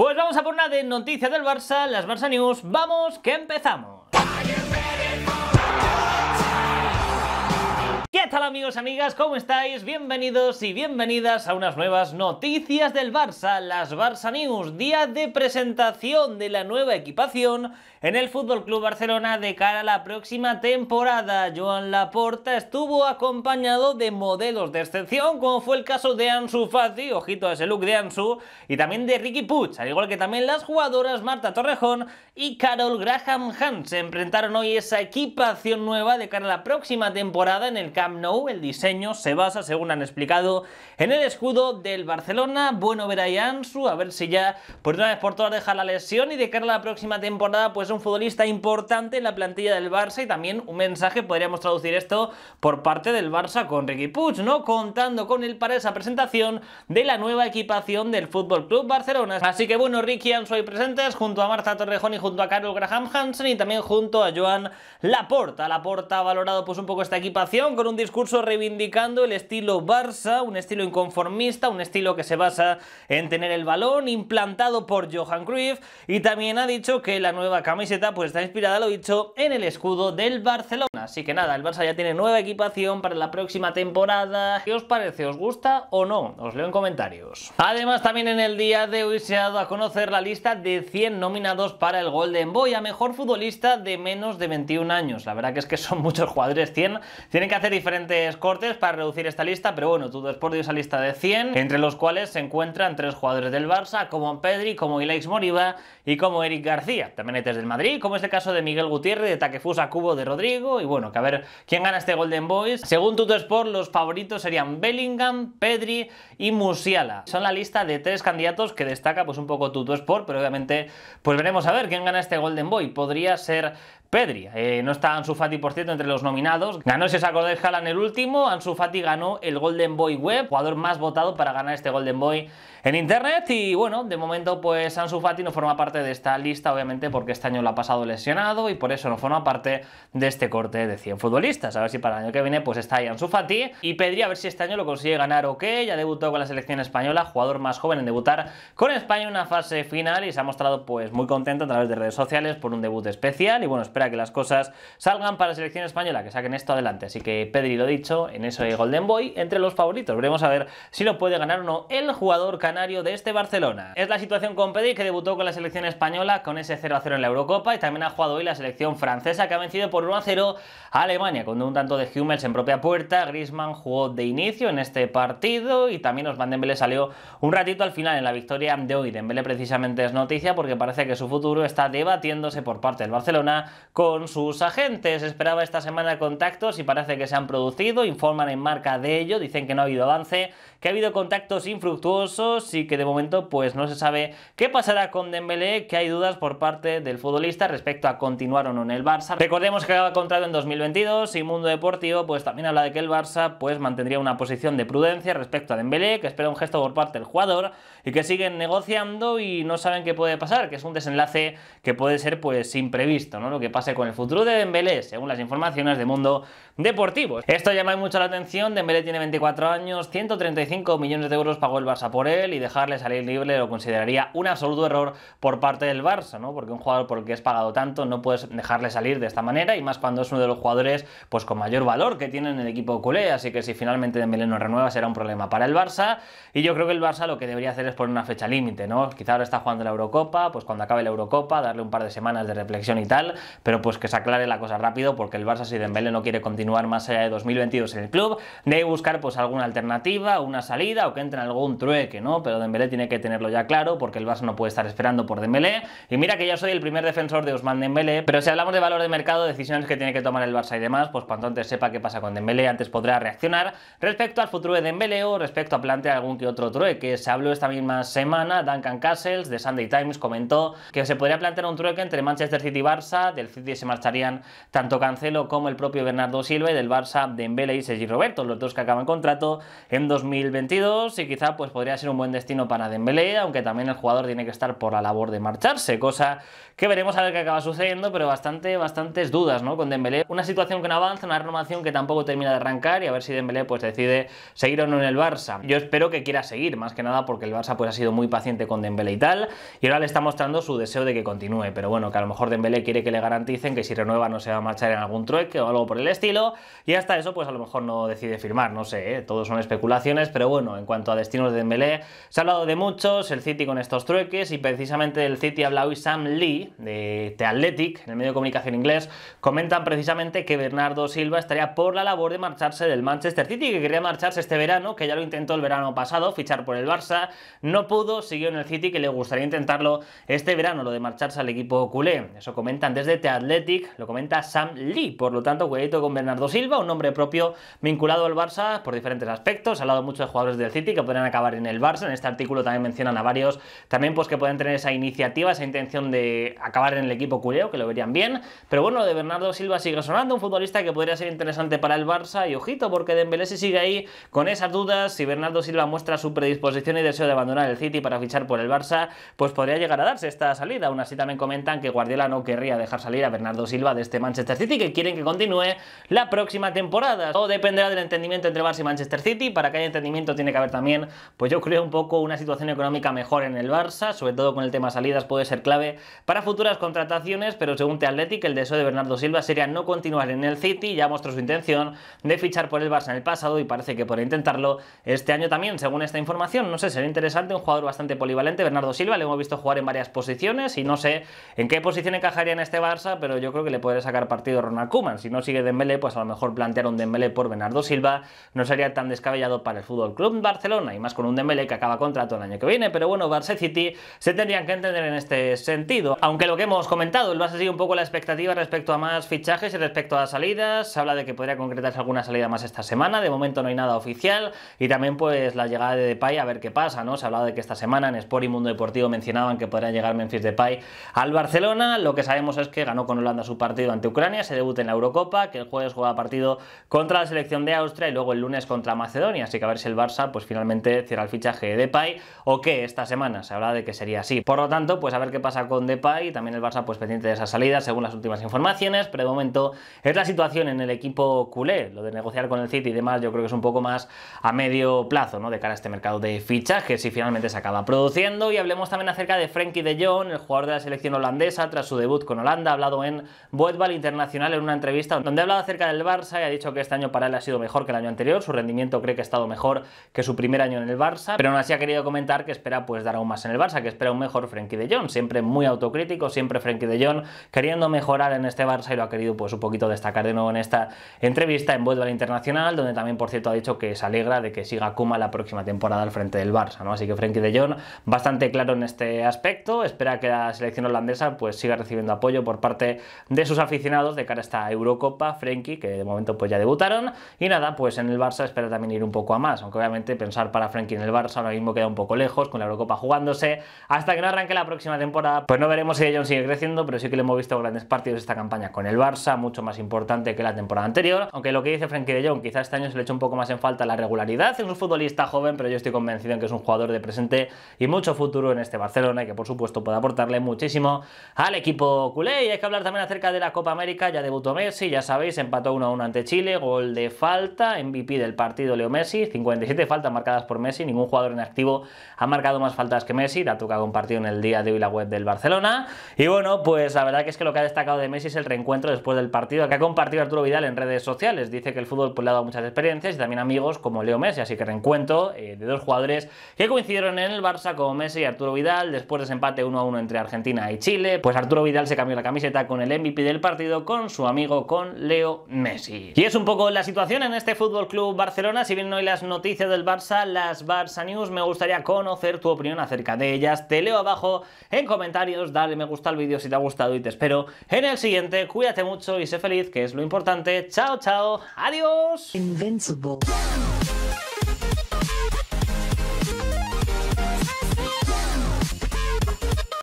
Pues vamos a por una de noticias del Barça, las Barça News. Vamos, que empezamos. ¿Qué tal amigos, amigas? ¿Cómo estáis? Bienvenidos y bienvenidas a unas nuevas noticias del Barça, las Barça News, día de presentación de la nueva equipación en el Fútbol Club Barcelona de cara a la próxima temporada. Joan Laporta estuvo acompañado de modelos de excepción, como fue el caso de Ansu Fati, ojito a ese look de Ansu, y también de Ricky Puig, al igual que también las jugadoras Marta Torrejón y Carol Graham Hansen. se enfrentaron hoy esa equipación nueva de cara a la próxima temporada en el campo el diseño se basa, según han explicado, en el escudo del Barcelona. Bueno ver a a ver si ya por una vez por todas deja la lesión y de cara a la próxima temporada pues un futbolista importante en la plantilla del Barça y también un mensaje, podríamos traducir esto, por parte del Barça con Ricky Puig, ¿no? Contando con él para esa presentación de la nueva equipación del Fútbol Club Barcelona. Así que bueno, Ricky Ansu ahí presentes junto a Marta Torrejón y junto a Carol Graham Hansen y también junto a Joan Laporta. Laporta ha valorado pues un poco esta equipación con un discurso reivindicando el estilo Barça, un estilo inconformista, un estilo que se basa en tener el balón implantado por Johan Cruyff y también ha dicho que la nueva camiseta pues está inspirada, lo dicho, en el escudo del Barcelona. Así que nada, el Barça ya tiene nueva equipación para la próxima temporada. ¿Qué os parece? ¿Os gusta o no? Os leo en comentarios. Además, también en el día de hoy se ha dado a conocer la lista de 100 nominados para el Golden Boy a mejor futbolista de menos de 21 años. La verdad que es que son muchos jugadores 100. Tienen que hacer diferencia cortes para reducir esta lista, pero bueno, Sport dio esa lista de 100, entre los cuales se encuentran tres jugadores del Barça, como Pedri, como Ilex Moriba y como Eric García. También hay tres del Madrid, como es el caso de Miguel Gutiérrez, de Taquefusa, Cubo, de Rodrigo, y bueno, que a ver quién gana este Golden Boys. Según Sport, los favoritos serían Bellingham, Pedri y Musiala. Son la lista de tres candidatos que destaca pues un poco Tuto Sport, pero obviamente pues veremos a ver quién gana este Golden Boy. Podría ser Pedri. Eh, no está Ansu Fati, por cierto, entre los nominados. Ganó, si os acordáis, Jalán el último. Ansu Fati ganó el Golden Boy Web, jugador más votado para ganar este Golden Boy en Internet. Y bueno, de momento, pues Ansu Fati no forma parte de esta lista, obviamente, porque este año lo ha pasado lesionado y por eso no forma parte de este corte de 100 futbolistas. A ver si para el año que viene, pues está ahí Ansu Fati. Y Pedri, a ver si este año lo consigue ganar o qué. Ya debutó con la selección española, jugador más joven en debutar con España en una fase final y se ha mostrado, pues, muy contento a través de redes sociales por un debut especial. Y bueno, espero que las cosas salgan para la selección española, que saquen esto adelante. Así que Pedri lo dicho, en eso de Golden Boy entre los favoritos. Veremos a ver si lo puede ganar o no el jugador canario de este Barcelona. Es la situación con Pedri que debutó con la selección española con ese 0-0 en la Eurocopa y también ha jugado hoy la selección francesa que ha vencido por 1-0 a Alemania con un tanto de Hummels en propia puerta. Griezmann jugó de inicio en este partido y también Osman Dembélé salió un ratito al final en la victoria de hoy. Dembélé precisamente es noticia porque parece que su futuro está debatiéndose por parte del Barcelona con sus agentes. Esperaba esta semana contactos y parece que se han producido, informan en marca de ello, dicen que no ha habido avance, que ha habido contactos infructuosos y que de momento pues no se sabe qué pasará con Dembélé, que hay dudas por parte del futbolista respecto a continuar o no en el Barça. Recordemos que acaba contrato en 2022 y Mundo Deportivo pues también habla de que el Barça pues mantendría una posición de prudencia respecto a Dembélé, que espera un gesto por parte del jugador y que siguen negociando y no saben qué puede pasar, que es un desenlace que puede ser pues imprevisto, ¿no? Lo que pasa con el futuro de Dembélé, según las informaciones de Mundo Deportivo. Esto llama mucho la atención, Dembélé tiene 24 años, 135 millones de euros pagó el Barça por él y dejarle salir libre lo consideraría un absoluto error por parte del Barça, ¿no? Porque un jugador por el que es pagado tanto no puedes dejarle salir de esta manera y más cuando es uno de los jugadores pues con mayor valor que tiene en el equipo culé, así que si finalmente Dembélé no renueva será un problema para el Barça y yo creo que el Barça lo que debería hacer es poner una fecha límite, ¿no? Quizá ahora está jugando la Eurocopa, pues cuando acabe la Eurocopa darle un par de semanas de reflexión y tal, pero pues que se aclare la cosa rápido porque el Barça si Dembélé no quiere continuar más allá de 2022 en el club, debe buscar pues alguna alternativa, una salida o que entre en algún trueque, ¿no? Pero Dembélé tiene que tenerlo ya claro porque el Barça no puede estar esperando por Dembélé y mira que ya soy el primer defensor de Ousmane Dembélé, pero si hablamos de valor de mercado, decisiones que tiene que tomar el Barça y demás, pues cuanto antes sepa qué pasa con Dembélé, antes podrá reaccionar respecto al futuro de Dembélé o respecto a plantear algún que otro trueque. Se habló esta misma semana, Duncan Castles de Sunday Times comentó que se podría plantear un trueque entre Manchester City y Barça del y se marcharían tanto Cancelo como el propio Bernardo Silva y del Barça Dembélé y Sergi Roberto, los dos que acaban contrato en 2022 y quizá pues podría ser un buen destino para Dembélé, aunque también el jugador tiene que estar por la labor de marcharse, cosa que veremos a ver qué acaba sucediendo, pero bastante bastantes dudas, ¿no? con Dembélé, una situación que no avanza, una renovación que tampoco termina de arrancar y a ver si Dembélé pues decide seguir o no en el Barça. Yo espero que quiera seguir, más que nada porque el Barça pues ha sido muy paciente con Dembélé y tal, y ahora le está mostrando su deseo de que continúe, pero bueno, que a lo mejor Dembélé quiere que le garantice dicen que si renueva no se va a marchar en algún trueque o algo por el estilo, y hasta eso pues a lo mejor no decide firmar, no sé, ¿eh? todo son especulaciones, pero bueno, en cuanto a destinos de Dembélé, se ha hablado de muchos, el City con estos trueques, y precisamente del City habla hoy Sam Lee, de The Athletic, en el medio de comunicación inglés, comentan precisamente que Bernardo Silva estaría por la labor de marcharse del Manchester City, que quería marcharse este verano, que ya lo intentó el verano pasado, fichar por el Barça, no pudo, siguió en el City, que le gustaría intentarlo este verano, lo de marcharse al equipo culé, eso comentan desde The Athletic, lo comenta Sam Lee. Por lo tanto, cuidadito con Bernardo Silva, un nombre propio vinculado al Barça por diferentes aspectos. ha hablado mucho de jugadores del City que podrían acabar en el Barça. En este artículo también mencionan a varios también pues que pueden tener esa iniciativa, esa intención de acabar en el equipo culeo, que lo verían bien. Pero bueno, lo de Bernardo Silva sigue sonando, un futbolista que podría ser interesante para el Barça y ojito, porque Dembélé se sigue ahí con esas dudas. Si Bernardo Silva muestra su predisposición y deseo de abandonar el City para fichar por el Barça, pues podría llegar a darse esta salida. Aún así también comentan que Guardiola no querría dejar salir a Bernardo Silva de este Manchester City que quieren que continúe la próxima temporada. Todo dependerá del entendimiento entre Barça y Manchester City. Para que haya entendimiento tiene que haber también, pues yo creo, un poco una situación económica mejor en el Barça, sobre todo con el tema salidas puede ser clave para futuras contrataciones, pero según The Athletic el deseo de Bernardo Silva sería no continuar en el City, ya mostró su intención de fichar por el Barça en el pasado y parece que podrá intentarlo este año también, según esta información. No sé, sería interesante, un jugador bastante polivalente, Bernardo Silva, le hemos visto jugar en varias posiciones y no sé en qué posición encajaría en este Barça, pero yo creo que le puede sacar partido Ronald Koeman. Si no sigue Dembélé, pues a lo mejor plantear un Dembélé por Bernardo Silva no sería tan descabellado para el Fútbol Club Barcelona y más con un Dembélé que acaba contrato el año que viene, pero bueno, Barça City se tendrían que entender en este sentido. Aunque lo que hemos comentado, el Barça sigue un poco la expectativa respecto a más fichajes y respecto a salidas, se habla de que podría concretarse alguna salida más esta semana, de momento no hay nada oficial y también pues la llegada de Depay a ver qué pasa, ¿no? Se hablado de que esta semana en Sport y Mundo Deportivo mencionaban que podría llegar Memphis Depay al Barcelona, lo que sabemos es que ganó con Holanda su partido ante Ucrania, se debuta en la Eurocopa, que el jueves juega partido contra la selección de Austria y luego el lunes contra Macedonia. Así que a ver si el Barça pues finalmente cierra el fichaje de Depay o que esta semana se habla de que sería así. Por lo tanto, pues a ver qué pasa con Depay y también el Barça pues pendiente de esa salida según las últimas informaciones, pero de momento es la situación en el equipo culé. Lo de negociar con el City y demás yo creo que es un poco más a medio plazo, ¿no? De cara a este mercado de fichajes si finalmente se acaba produciendo. Y hablemos también acerca de Frenkie de Jong, el jugador de la selección holandesa tras su debut con Holanda, hablado en Voetbal Internacional en una entrevista donde ha hablado acerca del Barça y ha dicho que este año para él ha sido mejor que el año anterior, su rendimiento cree que ha estado mejor que su primer año en el Barça, pero aún así ha querido comentar que espera pues dar aún más en el Barça, que espera un mejor Frenkie de Jong, siempre muy autocrítico, siempre Frenkie de Jong queriendo mejorar en este Barça y lo ha querido pues un poquito destacar de nuevo en esta entrevista en Voetbal Internacional, donde también por cierto ha dicho que se alegra de que siga Kuma la próxima temporada al frente del Barça, ¿no? Así que Frenkie de Jong bastante claro en este aspecto, espera que la selección holandesa pues siga recibiendo apoyo por parte de sus aficionados de cara a esta Eurocopa, Frenkie, que de momento pues ya debutaron, y nada, pues en el Barça espera también ir un poco a más, aunque obviamente pensar para Frenkie en el Barça ahora mismo queda un poco lejos, con la Eurocopa jugándose, hasta que no arranque la próxima temporada, pues no veremos si De John sigue creciendo, pero sí que le hemos visto grandes partidos esta campaña con el Barça, mucho más importante que la temporada anterior, aunque lo que dice Frenkie de Jong, quizás este año se le echa un poco más en falta la regularidad, es un futbolista joven, pero yo estoy convencido en que es un jugador de presente y mucho futuro en este Barcelona, y que por supuesto puede aportarle muchísimo al equipo culé, y que hablar también acerca de la Copa América, ya debutó Messi, ya sabéis, empató 1-1 ante Chile, gol de falta, MVP del partido Leo Messi, 57 faltas marcadas por Messi, ningún jugador en activo ha marcado más faltas que Messi, dato que ha compartido en el día de hoy la web del Barcelona. Y bueno, pues la verdad que es que lo que ha destacado de Messi es el reencuentro después del partido que ha compartido Arturo Vidal en redes sociales. Dice que el fútbol pues, le ha dado muchas experiencias y también amigos como Leo Messi, así que reencuentro eh, de dos jugadores que coincidieron en el Barça como Messi y Arturo Vidal después de ese empate 1-1 entre Argentina y Chile, pues Arturo Vidal se cambió la camiseta con el MVP del partido con su amigo con Leo Messi. Y es un poco la situación en este Fútbol Club Barcelona, si bien no hay las noticias del Barça, las Barça News, me gustaría conocer tu opinión acerca de ellas. Te leo abajo en comentarios, dale me gusta al vídeo si te ha gustado y te espero en el siguiente. Cuídate mucho y sé feliz, que es lo importante. Chao, chao, adiós.